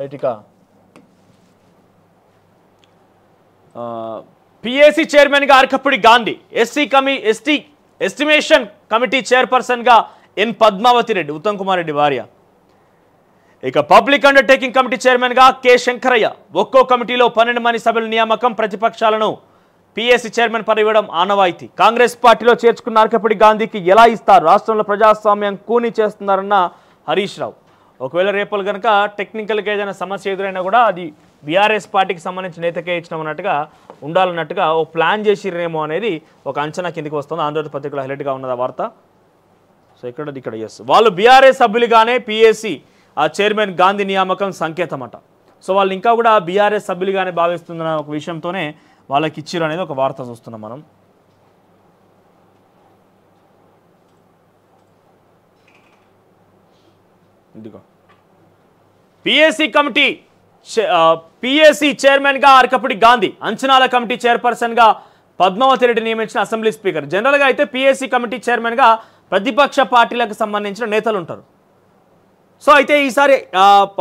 right ఇక PAC చైర్మన్గా Arekapudi Gandhi SC కమి ఎస్టీ ఎస్టిమేషన్ కమిటీ చైర్పర్సన్గా ఎన్ పద్మావతి రెడ్డి ఉత్తమ్ కుమార్ రెడ్డి భార్య ఇక పబ్లిక్ అండర్టేకింగ్ కమిటీ చైర్మన్గా కె శంకరయ్య ఒక్కో కమిటీలో పన్నెండు మంది సభ్యుల నియామకం ప్రతిపక్షాలను పిఎస్సీ చైర్మన్ ఇవ్వడం ఆనవాయితీ కాంగ్రెస్ పార్టీలో చేర్చుకున్న అర్కపుడి గాంధీకి ఎలా ఇస్తారు రాష్ట్రంలో ప్రజాస్వామ్యం కూని చేస్తున్నారన్న హరీష్ రావు ఒకవేళ రేపలు కనుక టెక్నికల్గా ఏదైనా సమస్య ఎదురైనా కూడా అది బీఆర్ఎస్ పార్టీకి సంబంధించిన నేతకే ఇచ్చినామన్నట్టుగా ఉండాలన్నట్టుగా ఓ ప్లాన్ చేసిరేమో అనేది ఒక అంచనా కిందికి వస్తుంది ఆంధ్రప్రదేశ్ పత్రికలో హైలైట్గా ఉన్నది ఆ వార్త సో ఇక్కడ ఇక్కడ ఎస్ వాళ్ళు బీఆర్ఎస్ సభ్యులుగానే పిఎస్సి ఆ చైర్మన్ గాంధీ నియామకం సంకేతం అట సో వాళ్ళు ఇంకా కూడా బీఆర్ఎస్ సభ్యులుగానే భావిస్తుందన్న ఒక విషయంతోనే వాళ్ళకి ఇచ్చిరు అనేది ఒక వార్త చూస్తున్నాం మనం ఇదిగో పిఎస్సి కమిటీ పిఎస్సీ చైర్మన్గా అరకపుడి గాంధీ అంచనాల కమిటీ చైర్పర్సన్గా పద్మావతి రెడ్డి నియమించిన అసెంబ్లీ స్పీకర్ జనరల్గా అయితే పిఎస్సీ కమిటీ చైర్మన్గా ప్రతిపక్ష పార్టీలకు సంబంధించిన నేతలు ఉంటారు సో అయితే ఈసారి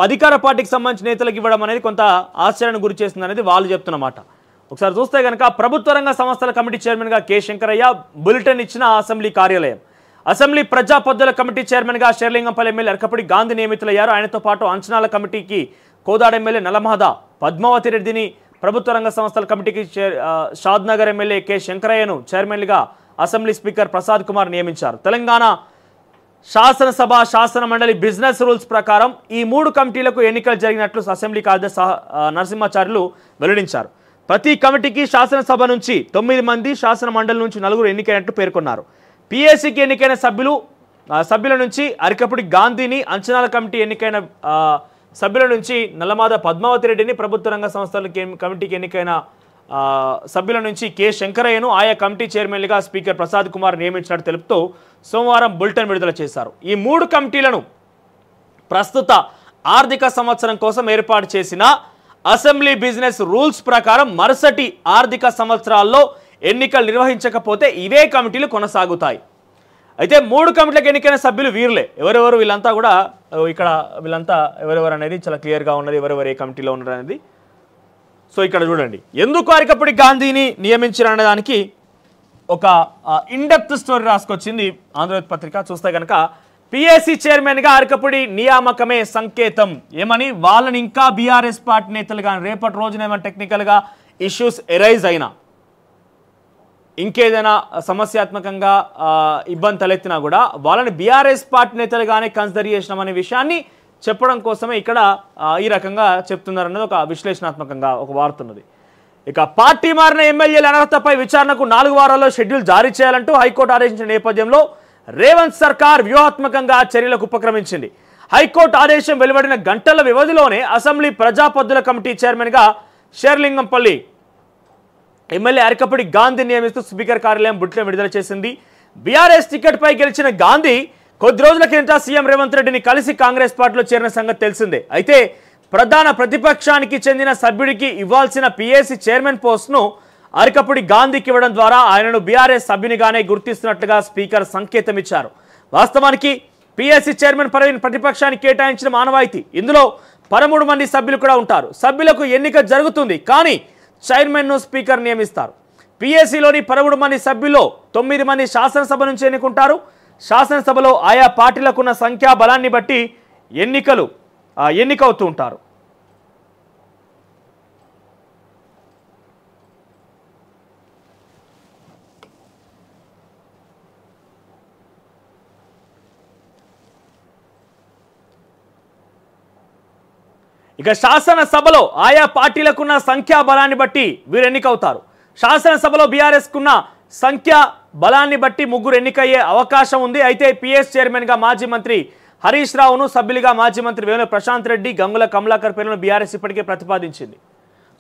అధికార పార్టీకి సంబంధించిన నేతలకు ఇవ్వడం అనేది కొంత ఆశ్చర్యాన్ని గురి చేసింది అనేది వాళ్ళు చెప్తున్నమాట ఒకసారి చూస్తే కనుక ప్రభుత్వ రంగ సంస్థల కమిటీ చైర్మన్గా కె శంకరయ్య బులెటిన్ ఇచ్చిన అసెంబ్లీ కార్యాలయం అసెంబ్లీ ప్రజా పొద్దుల కమిటీ చైర్మన్గా షేర్లింగంపల్లి ఎమ్మెల్యే అరకపడి గాంధీ నియమితులయ్యారు ఆయనతో పాటు అంచనాల కమిటీకి కోదాడ ఎమ్మెల్యే నలమహద పద్మావతి రెడ్డిని ప్రభుత్వ రంగ సంస్థల కమిటీకి షాద్ నగర్ ఎమ్మెల్యే కె శంకరయ్యను చైర్మన్లుగా అసెంబ్లీ స్పీకర్ ప్రసాద్ కుమార్ నియమించారు తెలంగాణ శాసనసభ శాసన మండలి బిజినెస్ రూల్స్ ప్రకారం ఈ మూడు కమిటీలకు ఎన్నికలు జరిగినట్లు అసెంబ్లీ కార్యదర్శి నరసింహాచార్యులు వెల్లడించారు ప్రతి కమిటీకి శాసనసభ నుంచి తొమ్మిది మంది శాసన మండలి నుంచి నలుగురు ఎన్నికైనట్లు పేర్కొన్నారు పిఎస్సికి ఎన్నికైన సభ్యులు సభ్యుల నుంచి అరికపుడి గాంధీని అంచనాల కమిటీ ఎన్నికైన సభ్యుల నుంచి నల్లమాద పద్మావతి రెడ్డిని ప్రభుత్వ రంగ సంస్థల కమిటీకి ఎన్నికైన సభ్యుల నుంచి కె శంకరయ్యను ఆయా కమిటీ చైర్మన్లుగా స్పీకర్ ప్రసాద్ కుమార్ నియమించినట్టు తెలుపుతూ సోమవారం బులెటిన్ విడుదల చేశారు ఈ మూడు కమిటీలను ప్రస్తుత ఆర్థిక సంవత్సరం కోసం ఏర్పాటు చేసిన అసెంబ్లీ బిజినెస్ రూల్స్ ప్రకారం మరుసటి ఆర్థిక సంవత్సరాల్లో ఎన్నికలు నిర్వహించకపోతే ఇవే కమిటీలు కొనసాగుతాయి అయితే మూడు కమిటీలకు ఎన్నికైన సభ్యులు వీరులే ఎవరెవరు వీళ్ళంతా కూడా ఇక్కడ వీళ్ళంతా ఎవరెవరు అనేది చాలా క్లియర్గా ఉన్నది ఎవరెవరు ఏ కమిటీలో ఉన్నారు అనేది సో ఇక్కడ చూడండి ఎందుకు వారికప్పుడు గాంధీని నియమించారనే దానికి ఒక ఇండెప్త్ స్టోరీ రాసుకొచ్చింది ఆంధ్రజ్యోతి పత్రిక చూస్తే కనుక పిఎస్సి చైర్మన్గా అరకపుడి నియామకమే సంకేతం ఏమని వాళ్ళని ఇంకా బీఆర్ఎస్ పార్టీ నేతలు కానీ రేపటి రోజునేమో టెక్నికల్గా ఇష్యూస్ ఎరైజ్ అయినా ఇంకేదైనా సమస్యాత్మకంగా ఇబ్బంది తలెత్తినా కూడా వాళ్ళని బీఆర్ఎస్ పార్టీ నేతలుగానే కన్సిడర్ చేసినాం అనే విషయాన్ని చెప్పడం కోసమే ఇక్కడ ఈ రకంగా చెప్తున్నారన్నది ఒక విశ్లేషణాత్మకంగా ఒక వార్త ఉన్నది ఇక పార్టీ మారిన ఎమ్మెల్యేల అనర్హతపై విచారణకు నాలుగు వారాల్లో షెడ్యూల్ జారీ చేయాలంటూ హైకోర్టు ఆదేశించిన నేపథ్యంలో రేవంత్ సర్కార్ వ్యూహాత్మకంగా చర్యలకు ఉపక్రమించింది హైకోర్టు ఆదేశం వెలువడిన గంటల వ్యవధిలోనే అసెంబ్లీ ప్రజాపద్దుల కమిటీ చైర్మన్గా షేర్లింగంపల్లి ఎమ్మెల్యే అరకపడి గాంధీ నియమిస్తూ స్పీకర్ కార్యాలయం బుట్లో విడుదల చేసింది బీఆర్ఎస్ టికెట్పై గెలిచిన గాంధీ కొద్ది రోజుల కిందట సీఎం రేవంత్ రెడ్డిని కలిసి కాంగ్రెస్ పార్టీలో చేరిన సంగతి తెలిసిందే అయితే ప్రధాన ప్రతిపక్షానికి చెందిన సభ్యుడికి ఇవ్వాల్సిన పిఏసీ చైర్మన్ పోస్ట్ను అరకపుడి గాంధీకి ఇవ్వడం ద్వారా ఆయనను బీఆర్ఎస్ సభ్యునిగానే గుర్తిస్తున్నట్లుగా స్పీకర్ సంకేతం ఇచ్చారు వాస్తవానికి పిఎస్సి చైర్మన్ పదవిని ప్రతిపక్షానికి కేటాయించిన మానవాయితీ ఇందులో పదమూడు మంది సభ్యులు కూడా ఉంటారు సభ్యులకు ఎన్నిక జరుగుతుంది కానీ చైర్మన్ను స్పీకర్ నియమిస్తారు పిఎస్సిలోని పదమూడు మంది సభ్యుల్లో తొమ్మిది మంది శాసనసభ నుంచి ఎన్నుకుంటారు శాసనసభలో ఆయా పార్టీలకున్న సంఖ్యాబలాన్ని బట్టి ఎన్నికలు ఎన్నికవుతూ ఉంటారు ఇక శాసనసభలో ఆయా పార్టీలకున్న సంఖ్యా బలాన్ని బట్టి వీరు ఎన్నికవుతారు శాసనసభలో బీఆర్ఎస్కున్న సంఖ్యా బలాన్ని బట్టి ముగ్గురు ఎన్నికయ్యే అవకాశం ఉంది అయితే పిఎస్ చైర్మన్గా మాజీ మంత్రి హరీష్ రావును సభ్యులుగా మాజీ మంత్రి వేముల ప్రశాంత్ రెడ్డి గంగుల కమలాకర్ పేరును బీఆర్ఎస్ ఇప్పటికే ప్రతిపాదించింది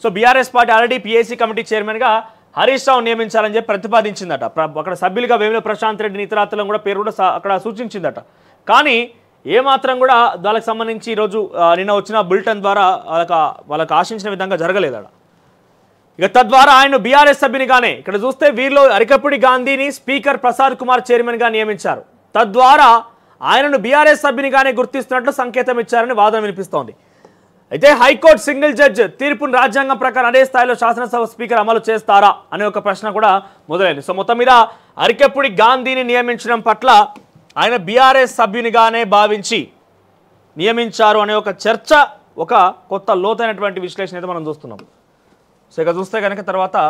so BRS party already PSC committee చైర్మన్గా హరీష్ రావు నియమించాలని చెప్పి ప్రతిపాదించిందట అక్కడ సభ్యులుగా వేముల ప్రశాంత్ రెడ్డిని ఇతరాతలను కూడా పేరు కూడా అక్కడ సూచించిందట కానీ ఏమాత్రం కూడా వాళ్ళకి సంబంధించి ఈరోజు నిన్న వచ్చిన బులెటిన్ ద్వారా వాళ్ళకి వాళ్ళకి ఆశించిన విధంగా జరగలేదడ ఇక తద్వారా ఆయన బీఆర్ఎస్ సభ్యునిగానే ఇక్కడ చూస్తే వీరిలో అరికపుడి గాంధీని స్పీకర్ ప్రసాద్ కుమార్ చైర్మన్గా నియమించారు తద్వారా ఆయనను బీఆర్ఎస్ సభ్యునిగానే గుర్తిస్తున్నట్లు సంకేతం ఇచ్చారని వాదన వినిపిస్తోంది అయితే హైకోర్టు సింగిల్ జడ్జ్ తీర్పును రాజ్యాంగం ప్రకారం అదే స్థాయిలో శాసనసభ స్పీకర్ అమలు చేస్తారా అనే ఒక ప్రశ్న కూడా మొదలైంది సో మొత్తం మీద అరికెప్పుడి గాంధీని నియమించడం పట్ల ఆయన బీఆర్ఎస్ సభ్యునిగానే భావించి నియమించారు అనే ఒక చర్చ ఒక కొత్త లోతైనటువంటి విశ్లేషణ అయితే మనం చూస్తున్నాం సో ఇక చూస్తే కనుక తర్వాత